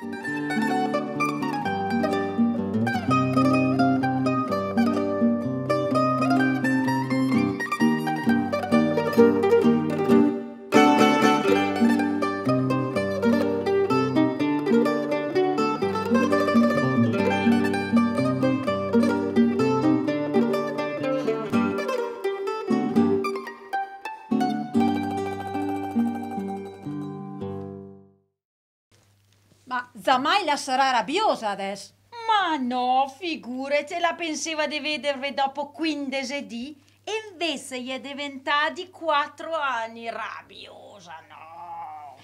Thank you. mai la sarà rabbiosa adesso. Ma no, figure, la pensava di vedervi dopo 15 di e invece gli è diventati 4 anni rabbiosa, no?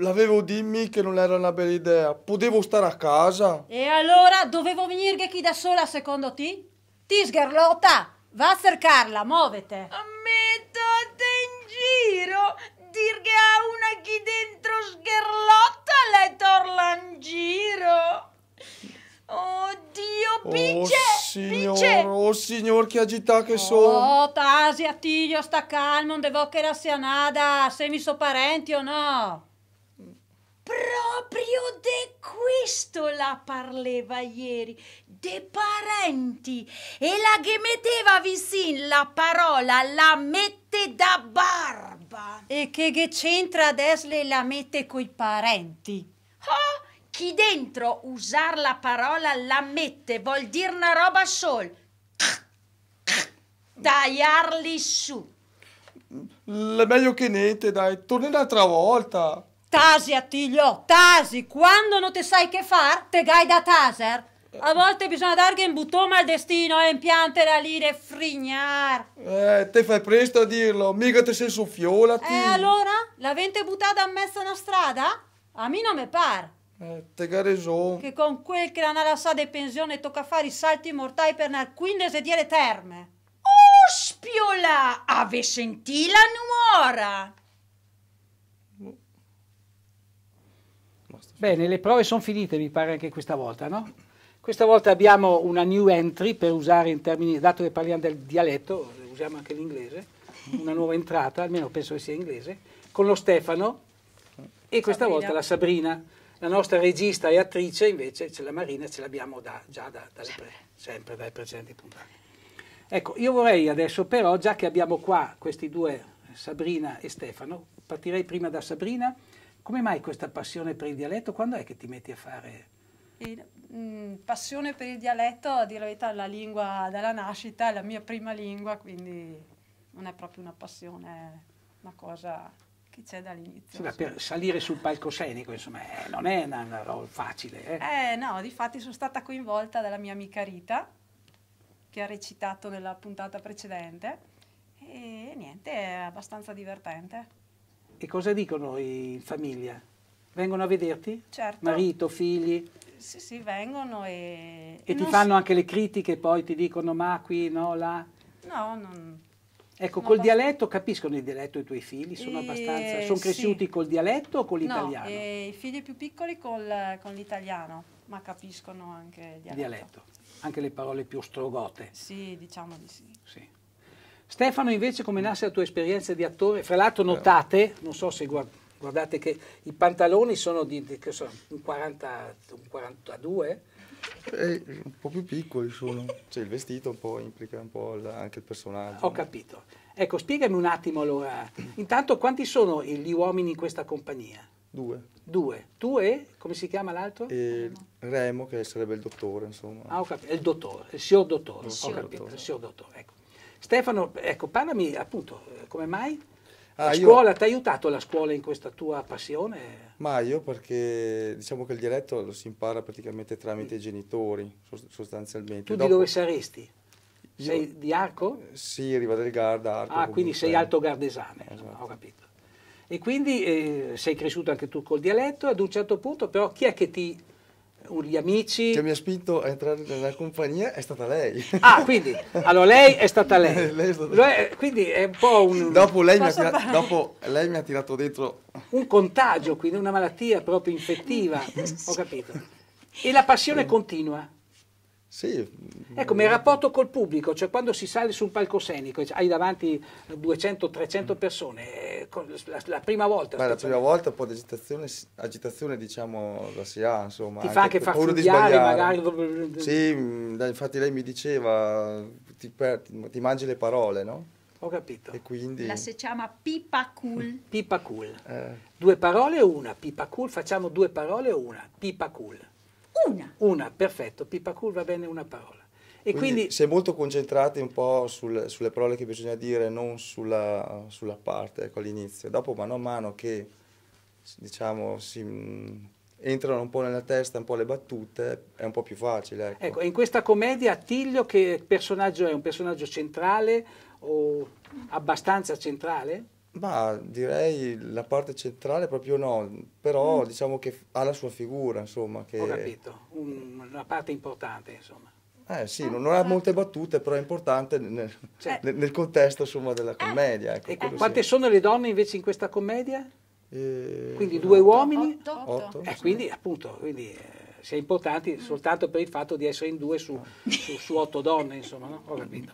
L'avevo dimmi che non era una bella idea. Potevo stare a casa. E allora dovevo venirghe qui da sola, secondo te? Ti sgarlotta! Va a cercarla, muovete! Ammetto, te in giro! Dirghe a una chi Oh, signor, che agità che sono! Oh, Tasi, a Attilio, sta calmo, non devo che rassia nada, se mi so parenti o no? Proprio de questo la parleva ieri, de parenti, e la che metteva vicin la parola la mette da barba. E che che c'entra adesso le la mette coi parenti? Oh, chi dentro usar la parola la mette vuol dire una roba sol Tagliarli su. È meglio che niente, dai. Torni un'altra volta. Tasi, Attilio, tasi. Quando non te sai che far, te gai da taser. A eh. volte bisogna dargli un buttone al destino e eh, impiante da lire frignar. Eh, te fai presto a dirlo, mica te sei soffiolati. E eh, allora? L'avete buttata a mezzo una strada? A me non mi par. Eh, te hai ragione. Che con quel che la nella sa di pensione tocca fare i salti mortai per nar quindese dire terme. Uspiola, ave sentì la nuora. Bene, le prove sono finite, mi pare anche questa volta, no? Questa volta abbiamo una new entry per usare in termini, dato che parliamo del dialetto, usiamo anche l'inglese, una nuova entrata, almeno penso che sia inglese, con lo Stefano e questa Sabrina. volta la Sabrina. La nostra regista e attrice invece, c'è la Marina, ce l'abbiamo da, già da, dalle pre, sempre dai precedenti puntate. Ecco, io vorrei adesso però, già che abbiamo qua questi due, eh, Sabrina e Stefano, partirei prima da Sabrina. Come mai questa passione per il dialetto? Quando è che ti metti a fare? Il, mh, mm, passione per il dialetto, a dire la verità, la lingua dalla nascita è la mia prima lingua, quindi non è proprio una passione, è una cosa che c'è dall'inizio. Sì, per salire sul palcoscenico, insomma, eh, non è una, una roba facile. Eh. eh no, di sono stata coinvolta dalla mia amica Rita, che ha recitato nella puntata precedente e niente, è abbastanza divertente. E cosa dicono in famiglia? Vengono a vederti? Certo. Marito, figli? Sì, sì, vengono e... E ti fanno si... anche le critiche, poi ti dicono ma qui, no, là? No, non... Ecco, non col posso... dialetto capiscono il dialetto i tuoi figli? Sono e... Sono cresciuti sì. col dialetto o con l'italiano? No, i figli più piccoli col, con l'italiano, ma capiscono anche il dialetto. dialetto anche le parole più strogote. Sì, diciamo di sì. sì. Stefano, invece, come nasce la tua esperienza di attore? Fra l'altro notate, non so se guard guardate che i pantaloni sono di, di sono, un, 40, un 42, eh, un po' più piccoli sono. Cioè il vestito un po' implica un po' la, anche il personaggio. Ho capito. Ecco, spiegami un attimo allora. Intanto quanti sono gli uomini in questa compagnia? Due. Due. Tu e? Come si chiama l'altro? Eh, Remo, che sarebbe il dottore, insomma. Ah, ho capito. Il dottore, il signor dottore. Il signor, dottore. Il signor dottore. Ecco. Stefano, ecco, parlami appunto, eh, come mai? Ah, la scuola, ti ha aiutato la scuola in questa tua passione? Ma io perché diciamo che il dialetto lo si impara praticamente tramite i mm. genitori, sostanzialmente. Tu Dopo, di dove saresti? Sei di Arco? Sì, Riva del Garda, Arco. Ah, quindi sei alto gardesane, esatto. ho capito. E quindi eh, sei cresciuto anche tu col dialetto, ad un certo punto però chi è che ti gli amici. Che mi ha spinto a entrare nella compagnia è stata lei. Ah, quindi allora lei è stata lei. lei è stata... Lei, quindi è un po' un. Dopo lei, mi ha, tira... dopo lei mi ha tirato dentro. Un contagio, quindi una malattia proprio infettiva. Ho capito. E la passione continua. Sì. Ecco, ma il rapporto col pubblico, cioè quando si sale su un palcoscenico, hai davanti 200-300 persone, eh, la, la, prima volta... Ma la prima volta un po' di agitazione, agitazione diciamo, la si ha, insomma. Ti anche fa anche farfugliare magari... Sì, mm, infatti lei mi diceva, ti, per, ti mangi le parole, no? Ho capito. E quindi... La si chiama pipa cool. Pipa cool. Eh. Due parole o una? Pipa cool, facciamo due parole o una? Pipa cool. Una. Una, perfetto. Pipa Cool va bene una parola. E quindi, quindi si è molto concentrati un po' sul, sulle parole che bisogna dire, non sulla, sulla parte, ecco, all'inizio. Dopo, mano a mano che, diciamo, si mm, entrano un po' nella testa, un po' le battute, è un po' più facile. Ecco, ecco in questa commedia Attilio che personaggio è? Un personaggio centrale o abbastanza centrale? Ma direi la parte centrale proprio no, però mm. diciamo che ha la sua figura, insomma. Che... Ho capito, Un, una parte importante, insomma. Eh sì, ah, non ha esatto. molte battute, però è importante nel, cioè, nel contesto insomma, della eh, commedia. Ecco, e eh, eh. quante sì. sono le donne invece in questa commedia? Eh, quindi due otto, uomini? Otto. otto eh, Quindi appunto, quindi, eh, si è importanti soltanto per il fatto di essere in due su, su, su otto donne, insomma, no? Ho capito.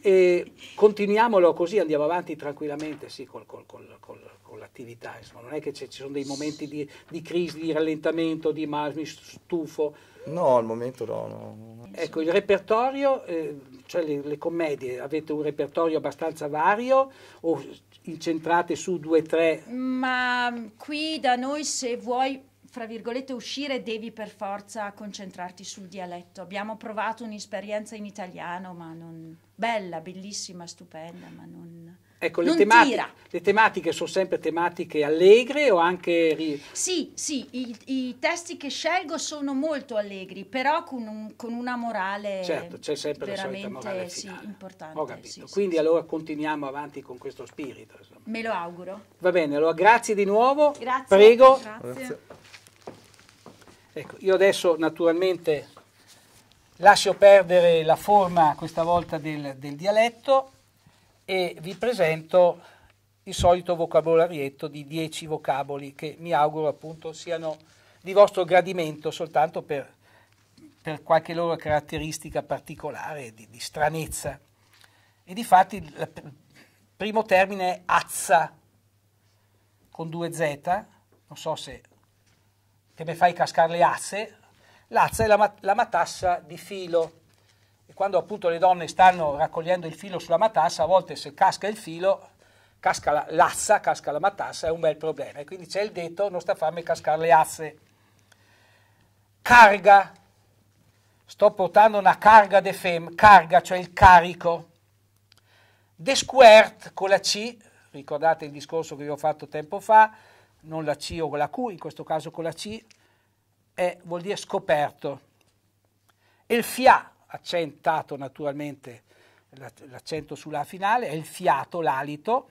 E continuiamolo così, andiamo avanti tranquillamente sì, col, col, col, con l'attività. non è che ci sono dei momenti di, di, crisi, di rallentamento, di ma mi stufo. No, al momento no. no. Ecco, il repertorio, eh, cioè le, le, commedie, avete un repertorio abbastanza vario o incentrate su due o tre? Ma qui da noi se vuoi fra virgolette, uscire devi per forza concentrarti sul dialetto. Abbiamo provato un'esperienza in italiano, ma non... bella, bellissima, stupenda, ma non... Ecco, le, temati- le, tematiche sono sempre tematiche allegre o anche... Ri- sì, sì, i, i, testi che scelgo sono molto allegri, però con, un, con una morale... Certo, c'è sempre la solita morale finale. Sì, importante. Ho capito. Sì, Quindi sì, allora continuiamo avanti con questo spirito. Insomma. Me lo auguro. Va bene, allora grazie di nuovo. Grazie. Prego. Grazie. grazie. Ecco, io adesso naturalmente lascio perdere la forma questa volta del, del dialetto e vi presento il solito vocabolarietto di dieci vocaboli che mi auguro appunto siano di vostro gradimento soltanto per, per qualche loro caratteristica particolare di, di stranezza. E di fatti il primo termine è azza con due z, non so se che mi fai cascare le azze, l'azza è la, mat la, matassa di filo. E quando appunto le donne stanno raccogliendo il filo sulla matassa, a volte se casca il filo, casca l'azza, la, casca la matassa, è un bel problema. E quindi c'è il detto, non sta a farmi cascare le azze. Carga, sto portando una carga de fem, carga, cioè il carico. Desquert con la C, ricordate il discorso che vi ho fatto tempo fa, non la C o la Q, in questo caso con la C, è, vuol dire scoperto. E il fià, accentato naturalmente l'accento sulla finale, è il fiato, l'alito.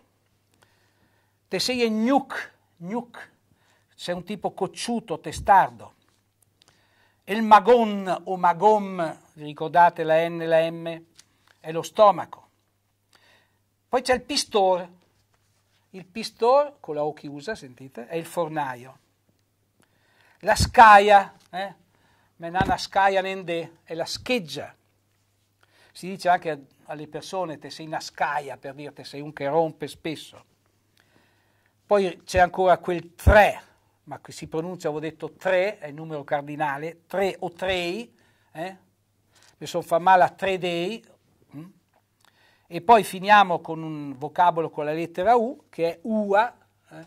Te sei gnuc, gnuc, sei un tipo cocciuto, testardo. E il magon o magom, vi ricordate la N e la M, è lo stomaco. Poi c'è il pistore, il pistore, con la O chiusa, sentite, è il fornaio. La scaia, eh? menana scaia nende, è la scheggia. Si dice anche alle persone te sei una scaia, per dire te sei un che rompe spesso. Poi c'è ancora quel 3, ma qui si pronuncia, avevo detto 3, è il numero cardinale, 3 o 3, eh? mi sono fa male a 3 dei, e poi finiamo con un vocabolo con la lettera U, che è UA, eh?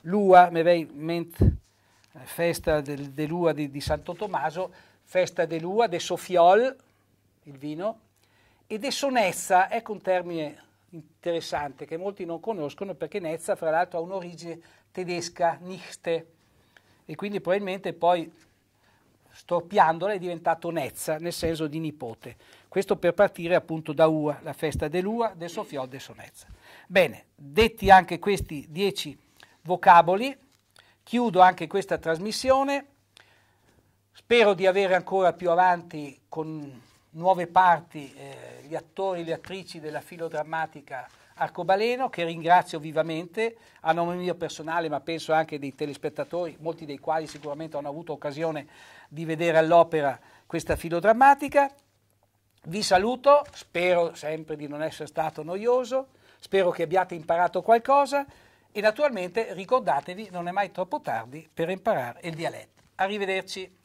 l'UA, mi vei ment, eh, festa del, dell'UA di, di, Santo Tommaso, festa dell'UA, de Sofiol, il vino, e de Sonessa, ecco un termine interessante che molti non conoscono perché Nezza fra l'altro ha un'origine tedesca, Nichte, e quindi probabilmente poi storpiandola è diventato Nezza, nel senso di nipote. Questo per partire appunto da Ua, la festa dell'Ua, del Sofiol, del Sonezza. Bene, detti anche questi dieci vocaboli, chiudo anche questa trasmissione. Spero di avere ancora più avanti con nuove parti eh, gli attori e le attrici della filodrammatica Arcobaleno, che ringrazio vivamente a nome mio personale, ma penso anche dei telespettatori, molti dei quali sicuramente hanno avuto occasione di vedere all'opera questa filodrammatica. Vi saluto, spero sempre di non essere stato noioso, spero che abbiate imparato qualcosa e naturalmente ricordatevi, non è mai troppo tardi per imparare il dialetto. Arrivederci.